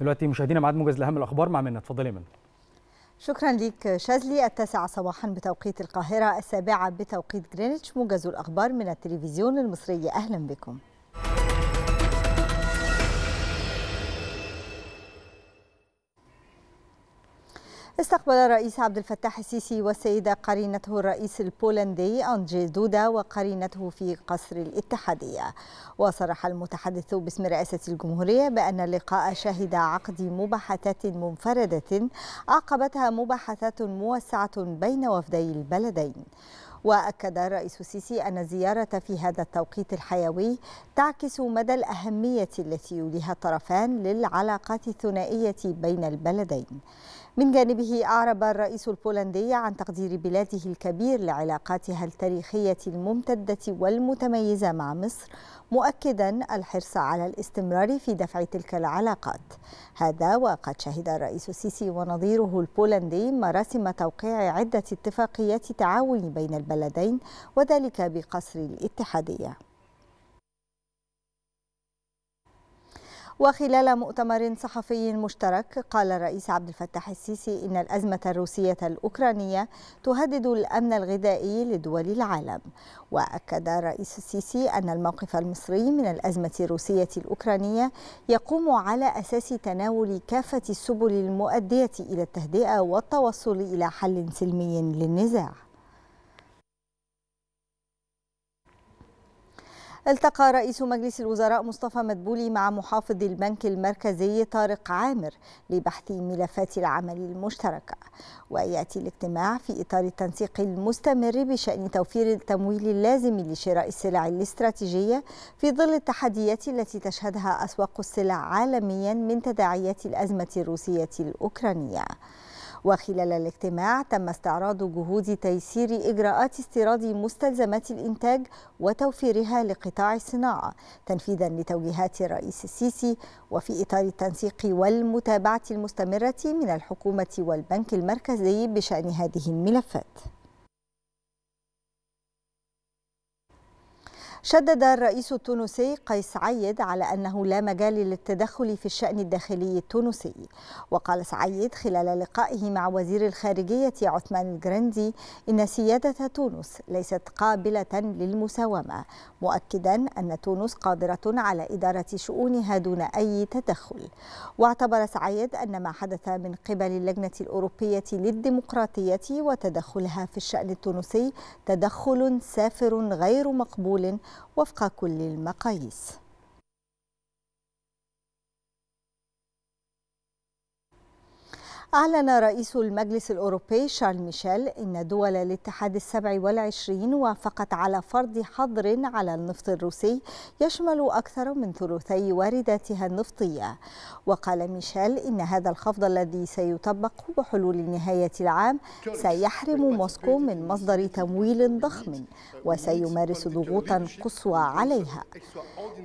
دلوقتي مشاهدينا معاد موجز لاهم الاخبار مع منى اتفضلي منى شكرا لك شاذلي التاسعة صباحا بتوقيت القاهرة السابعة بتوقيت جرينتش موجز الأخبار من التلفزيون المصري أهلا بكم استقبل الرئيس عبد الفتاح السيسي والسيدة قرينته الرئيس البولندي أنجي دودا وقرينته في قصر الاتحادية وصرح المتحدث باسم رئاسة الجمهورية بأن اللقاء شهد عقد مباحثات منفردة عقبتها مباحثات موسعة بين وفدي البلدين وأكد الرئيس السيسي أن الزيارة في هذا التوقيت الحيوي تعكس مدى الأهمية التي يوليها الطرفان للعلاقات الثنائية بين البلدين من جانبه أعرب الرئيس البولندي عن تقدير بلاده الكبير لعلاقاتها التاريخية الممتدة والمتميزة مع مصر مؤكدا الحرص على الاستمرار في دفع تلك العلاقات هذا وقد شهد الرئيس السيسي ونظيره البولندي مراسم توقيع عدة اتفاقيات تعاون بين البلدين البلدين وذلك بقصر الاتحادية وخلال مؤتمر صحفي مشترك قال الرئيس عبد الفتاح السيسي إن الأزمة الروسية الأوكرانية تهدد الأمن الغذائي لدول العالم وأكد الرئيس السيسي أن الموقف المصري من الأزمة الروسية الأوكرانية يقوم على أساس تناول كافة السبل المؤدية إلى التهدئة والتوصل إلى حل سلمي للنزاع التقى رئيس مجلس الوزراء مصطفى مدبولي مع محافظ البنك المركزي طارق عامر لبحث ملفات العمل المشتركة ويأتي الاجتماع في إطار التنسيق المستمر بشأن توفير التمويل اللازم لشراء السلع الاستراتيجية في ظل التحديات التي تشهدها أسواق السلع عالميا من تداعيات الأزمة الروسية الأوكرانية وخلال الاجتماع تم استعراض جهود تيسير إجراءات استيراد مستلزمات الإنتاج وتوفيرها لقطاع الصناعة تنفيذا لتوجيهات الرئيس السيسي وفي إطار التنسيق والمتابعة المستمرة من الحكومة والبنك المركزي بشأن هذه الملفات شدد الرئيس التونسي قيس عيد على أنه لا مجال للتدخل في الشأن الداخلي التونسي وقال سعيد خلال لقائه مع وزير الخارجية عثمان الجرندي إن سيادة تونس ليست قابلة للمساومة مؤكدا أن تونس قادرة على إدارة شؤونها دون أي تدخل واعتبر سعيد أن ما حدث من قبل اللجنة الأوروبية للديمقراطية وتدخلها في الشأن التونسي تدخل سافر غير مقبول وفق كل المقاييس أعلن رئيس المجلس الأوروبي شارل ميشيل أن دول الاتحاد السبع والعشرين وافقت على فرض حظر على النفط الروسي يشمل أكثر من ثلثي وارداتها النفطية وقال ميشيل إن هذا الخفض الذي سيطبق بحلول نهاية العام سيحرم موسكو من مصدر تمويل ضخم وسيمارس ضغوطا قصوى عليها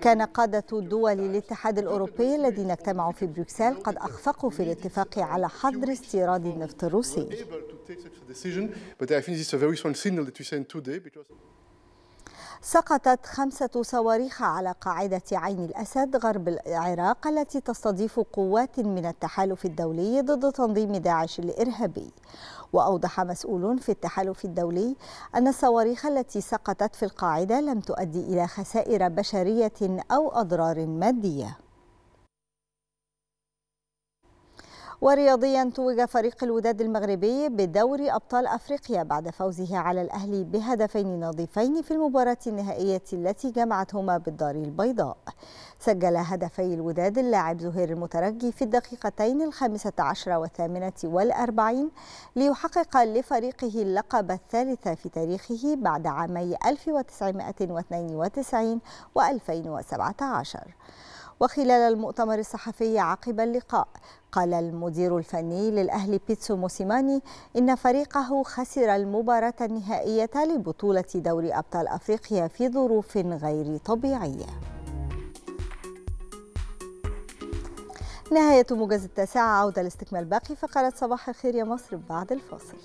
كان قادة دول الاتحاد الأوروبي الذين اجتمعوا في بروكسل قد أخفقوا في الاتفاق على حظر بقدر استيراد النفط الروسي سقطت خمسة صواريخ على قاعدة عين الأسد غرب العراق التي تستضيف قوات من التحالف الدولي ضد تنظيم داعش الإرهابي وأوضح مسؤول في التحالف الدولي أن الصواريخ التي سقطت في القاعدة لم تؤدي إلى خسائر بشرية أو أضرار مادية ورياضيا توج فريق الوداد المغربي بدوري أبطال أفريقيا بعد فوزه على الأهلي بهدفين نظيفين في المباراة النهائية التي جمعتهما بالدار البيضاء سجل هدفي الوداد اللاعب زهير المترجي في الدقيقتين الخامسة عشر والثامنة والأربعين ليحقق لفريقه اللقب الثالث في تاريخه بعد عامي 1992 و 2017 وخلال المؤتمر الصحفي عقب اللقاء قال المدير الفني للأهلي بيتسو موسيماني إن فريقه خسر المباراة النهائية لبطولة دوري أبطال أفريقيا في ظروف غير طبيعية نهاية موجز التاسعة عودة لاستكمال باقي فقرات صباح الخير يا مصر بعد الفاصل